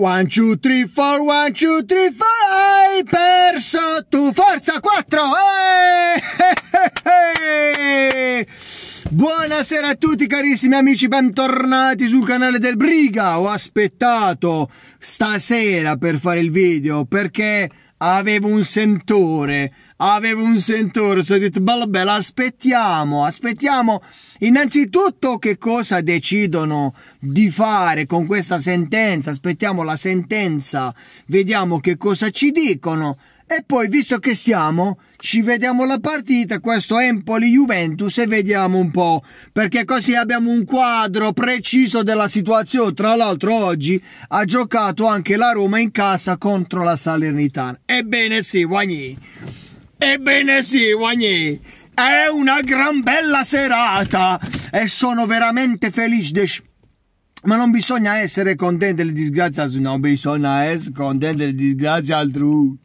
One, two, three, four, one, two, three, four, hai perso tu, forza 4! Eeeh! Buonasera a tutti carissimi amici, bentornati sul canale del Briga, ho aspettato stasera per fare il video perché avevo un sentore, avevo un sentore, ho detto bella bella, aspettiamo, aspettiamo innanzitutto che cosa decidono di fare con questa sentenza, aspettiamo la sentenza, vediamo che cosa ci dicono. E poi, visto che siamo, ci vediamo la partita, questo Empoli-Juventus, e vediamo un po', perché così abbiamo un quadro preciso della situazione. Tra l'altro, oggi ha giocato anche la Roma in casa contro la Salernitana. Ebbene sì, Guagni. Ebbene sì, Guagni. È una gran bella serata e sono veramente felice. De... Ma non bisogna essere contenti delle disgrazie altrui, non bisogna essere contenti delle disgrazie altrui.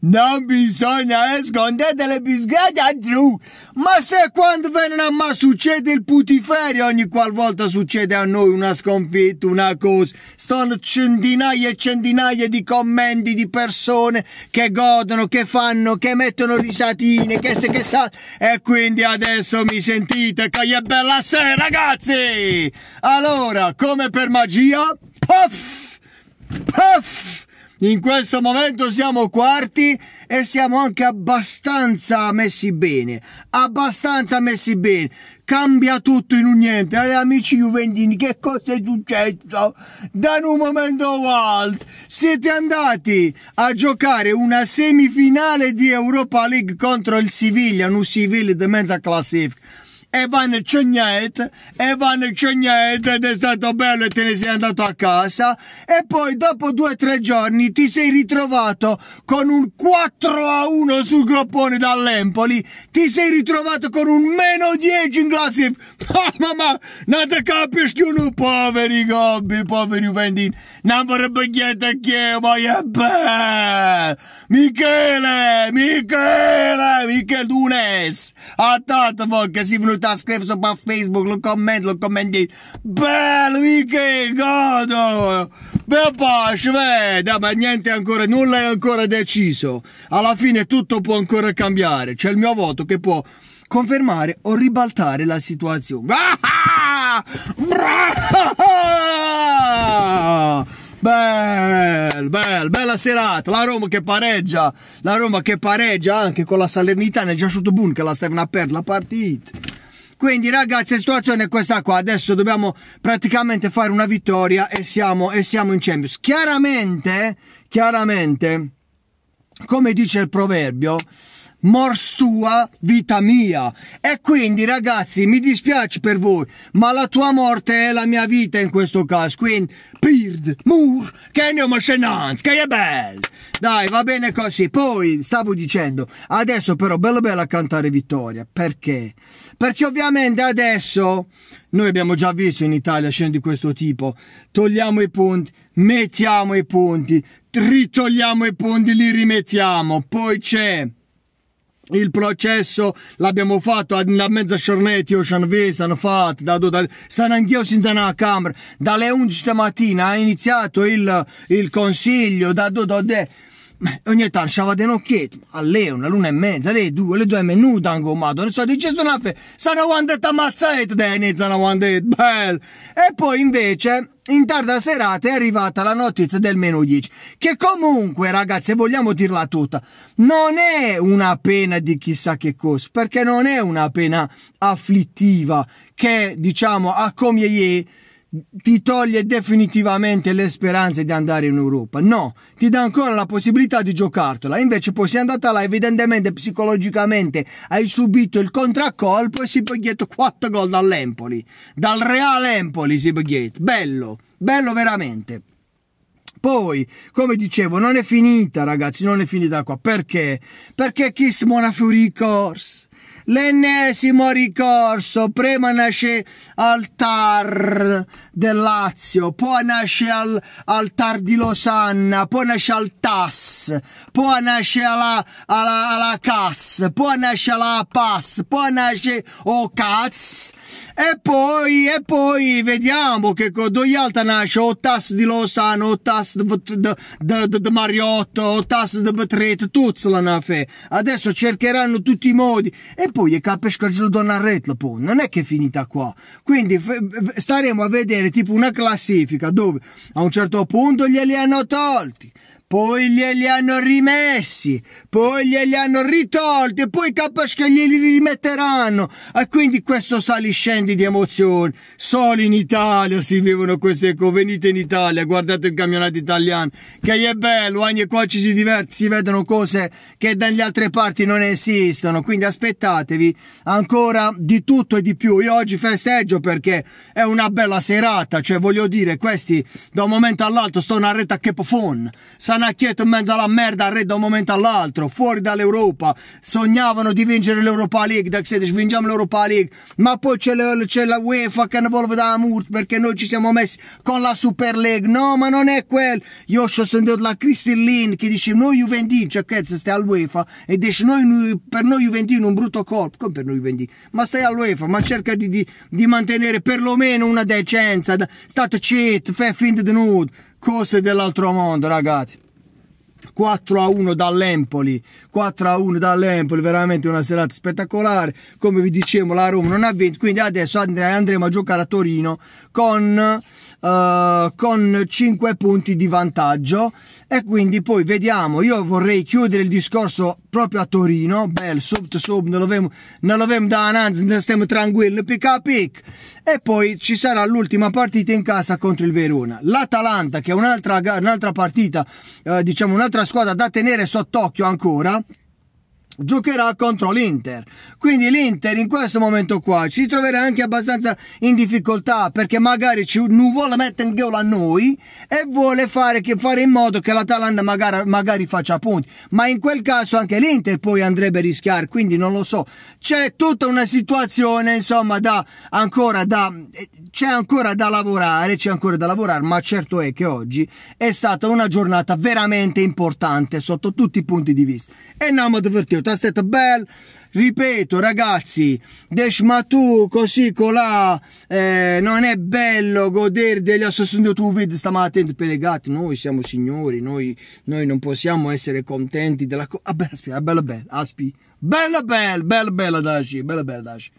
Non bisogna nascondere le a altrui! Ma se quando viene a ma succede il putiferio ogni qualvolta succede a noi una sconfitta, una cosa, stanno centinaia e centinaia di commenti di persone che godono, che fanno, che mettono risatine, che se che sa... E quindi adesso mi sentite che è bella sera ragazzi! Allora, come per magia, puff! Puff! In questo momento siamo quarti e siamo anche abbastanza messi bene. Abbastanza messi bene. Cambia tutto in un niente. Allora, amici juventini, che cosa è successo? Da un momento all'altro siete andati a giocare una semifinale di Europa League contro il Siviglia, un Siviglia di mezza classifica e vanno Ciognet, Evan Ciognet ed è stato bello e te ne sei andato a casa e poi dopo due o tre giorni ti sei ritrovato con un 4 a 1 sul groppone dall'Empoli, ti sei ritrovato con un meno 10 in classe ah, mamma ma non ti capisci uno, poveri gobbi, poveri Juventini, non vorrebbe niente che ma è bello, Michele, Michele, Michele Dunes, a che si venuto ascolta, scrive su Facebook, lo commenti, lo commenti. Bello, che godo! Ve pace, vede, ma niente ancora, nulla è ancora deciso. Alla fine tutto può ancora cambiare. C'è il mio voto che può confermare o ribaltare la situazione. Ah! Ah! bella serata. La Roma che pareggia. La Roma che pareggia anche con la Salernitana. È già sotto Bun che la stavano a perdere la partita. Quindi ragazzi la situazione è questa qua, adesso dobbiamo praticamente fare una vittoria e siamo, e siamo in Champions. Chiaramente, chiaramente, come dice il proverbio, Mors tua, vita mia. E quindi, ragazzi, mi dispiace per voi, ma la tua morte è la mia vita in questo caso. Quindi, Pird, Mur, che ne emozionante, che è bello. Dai, va bene così. Poi, stavo dicendo, adesso però, bello bello a cantare vittoria. Perché? Perché ovviamente adesso, noi abbiamo già visto in Italia scene di questo tipo. Togliamo i punti, mettiamo i punti, ritogliamo i punti, li rimettiamo. Poi c'è il processo l'abbiamo fatto da mezza giornata io sono visto hanno fatto da, da, da, sono anch'io senza una camera dalle 11 mattina ha iniziato il, il consiglio da dove Beh, ogni tanto stava un occhietto, alle una, l'una e mezza, alle due, alle due e mezza, tango, madonna, so, dice una fe, sarà quando ti ammazzate, Denny, sarà quando bello. E poi invece, in tarda serata è arrivata la notizia del meno 10, che comunque, ragazzi, vogliamo dirla tutta, non è una pena di chissà che cosa, perché non è una pena afflittiva, che, diciamo, a come ieri, ti toglie definitivamente le speranze di andare in Europa. No, ti dà ancora la possibilità di giocartela. Invece poi sei andata là, evidentemente psicologicamente hai subito il contraccolpo e si paghetto 4 gol dall'Empoli. Dal Real Empoli si paghetto. Bello, bello veramente. Poi, come dicevo, non è finita ragazzi, non è finita qua. Perché? Perché Kiss Monafiori Corse l'ennesimo ricorso, prima nasce al TAR del Lazio, poi nasce al, al TAR di Losanna, poi nasce al TAS, poi nasce alla, alla, alla CAS, poi nasce alla PAS, poi nasce OCAS e poi, e poi vediamo che con altri nasce o TAS di Losanna, o TAS di Mariotto, o TAS di Betret, tutti la nafe. Adesso cercheranno tutti i modi e poi poi e capisci che lo donna retlo poi non è che è finita qua quindi staremo a vedere tipo una classifica dove a un certo punto glieli hanno tolti poi glieli hanno rimessi, poi glieli hanno ritolti e poi capace che glieli rimetteranno. E quindi questo saliscendi di emozioni. Solo in Italia si vivono queste cose. Venite in Italia, guardate il camionato italiano, che è bello, ogni qua ci si diverte, si vedono cose che dalle altre parti non esistono. Quindi aspettatevi ancora di tutto e di più. Io oggi festeggio perché è una bella serata, cioè voglio dire, questi da un momento all'altro stanno a retta che pofon ranacchietto in mezzo alla merda al re da un momento all'altro, fuori dall'Europa. Sognavano di vincere l'Europa League, da che vinciamo l'Europa League, ma poi c'è, la UEFA che ne vuole da Murt perché noi ci siamo messi con la Super League. No, ma non è quel. Io ho sentito la Cristillin che dice noi Juventini, cioè che stai all'UEFA e dice noi, per noi Juventini un brutto colpo, come per noi Juventini, ma stai all'UEFA, ma cerca di, di, di mantenere perlomeno una decenza, state cit, fai finta di nudo cose dell'altro mondo, ragazzi. 4 a 1 dall'Empoli 4 a 1 dall'Empoli veramente una serata spettacolare come vi dicevo la Roma non ha vinto quindi adesso andremo a giocare a Torino con, uh, con 5 punti di vantaggio e quindi poi vediamo, io vorrei chiudere il discorso proprio a Torino, bel sub to sub, non lo vediamo, non lo vediamo da anzi, stiamo tranquilli, pick a pick. E poi ci sarà l'ultima partita in casa contro il Verona. L'Atalanta, che è un'altra, un partita, eh, diciamo un'altra squadra da tenere sott'occhio ancora, giocherà contro l'Inter. Quindi l'Inter in questo momento qua ci troverà anche abbastanza in difficoltà perché magari ci, non vuole mettere in gol a noi e vuole fare, fare in modo che l'Atalanta magari, magari, faccia punti. Ma in quel caso anche l'Inter poi andrebbe a rischiare, quindi non lo so. C'è tutta una situazione insomma da ancora da... c'è ancora da lavorare, c'è ancora da lavorare, ma certo è che oggi è stata una giornata veramente importante sotto tutti i punti di vista. E andiamo a divertirci tastetta bel ripeto ragazzi ma tu così colà eh, non è bello godere degli assassini tu vedi, stiamo attenti per le gatti, noi siamo signori noi, noi, non possiamo essere contenti della cosa ah, aspi, ah, bella bella aspi ah, bella bella bella bella daci bella bella daci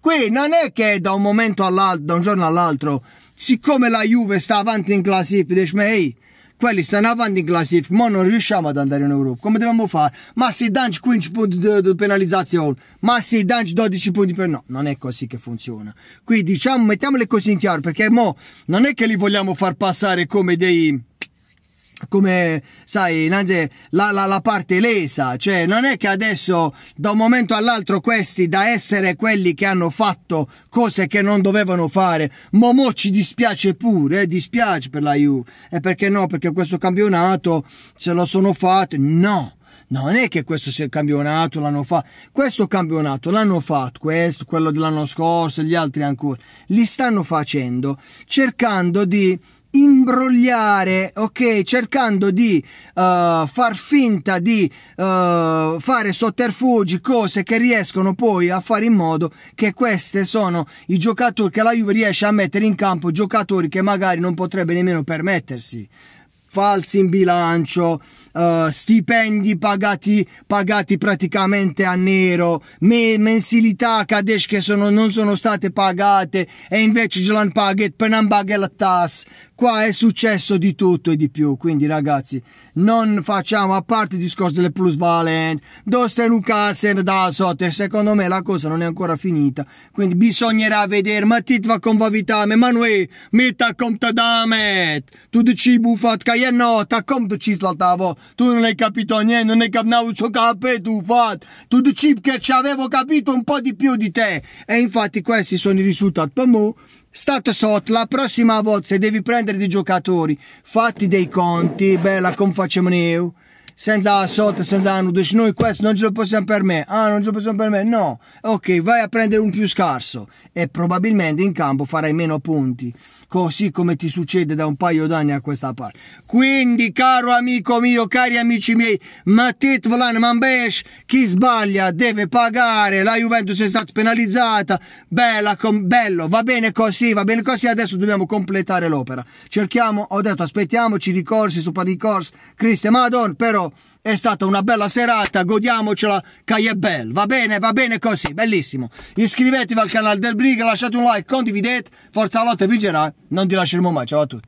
qui non è che da un momento all'altro da un giorno all'altro siccome la Juve sta avanti in classifica dici ma ehi quelli stanno avanti in classifica, ma non riusciamo ad andare in Europa. Come dobbiamo fare? Ma se danci 15 punti di penalizzazione, ma se danci 12 punti per no, non è così che funziona. Qui diciamo, mettiamole così in chiaro, perché mo non è che li vogliamo far passare come dei come sai, Nanze, la, la, la, parte lesa, cioè non è che adesso da un momento all'altro questi da essere quelli che hanno fatto cose che non dovevano fare, Momo ci dispiace pure, eh? dispiace per la Juve, e perché no? Perché questo campionato se lo sono fatto, no. Non è che questo sia il campionato, l'hanno fatto. Questo campionato l'hanno fatto, questo, quello dell'anno scorso, gli altri ancora. Li stanno facendo cercando di imbrogliare, ok? Cercando di uh, far finta di uh, fare sotterfugi, cose che riescono poi a fare in modo che questi sono i giocatori che la Juve riesce a mettere in campo, giocatori che magari non potrebbe nemmeno permettersi. Falsi in bilancio, eh, stipendi pagati, pagati praticamente a nero, me, mensilità Kadesh che sono, non sono state pagate e invece ce l'hanno pagato per non pagare la tassa. Qua è successo di tutto e di più, quindi ragazzi non facciamo, a parte il discorso delle plusvalenze, doste Lucasen da sotto, secondo me la cosa non è ancora finita, quindi bisognerà vedere, ma ti va con vavitame, ma noi, metta com tadamet, tu dici bufat, che no, ta com tu ci tu non hai capito niente, non hai capito un suo capè tu fatto, tu dici che ci avevo capito un po' di più di te e infatti questi sono i risultati per me Stato sotto, la prossima volta se devi prendere dei giocatori, fatti dei conti, bella come facciamo noi, senza sotto, senza nudo, noi questo non ce lo possiamo per me, ah non ce lo possiamo per me, no, ok vai a prendere un più scarso e probabilmente in campo farai meno punti così come ti succede da un paio d'anni a questa parte. Quindi, caro amico mio, cari amici miei, Matit Vlan Mambesh, chi sbaglia deve pagare, la Juventus è stata penalizzata, bella, com- bello, va bene così, va bene così, adesso dobbiamo completare l'opera. Cerchiamo, ho detto, aspettiamoci ricorsi, super ricorsi, Cristian Madon, però è stata una bella serata, godiamocela, che è bel. Va bene, va bene così, bellissimo. Iscrivetevi al canale del Briga, lasciate un like, condividete. Forza Lotta vincerà, non ti lasceremo mai. Ciao a tutti.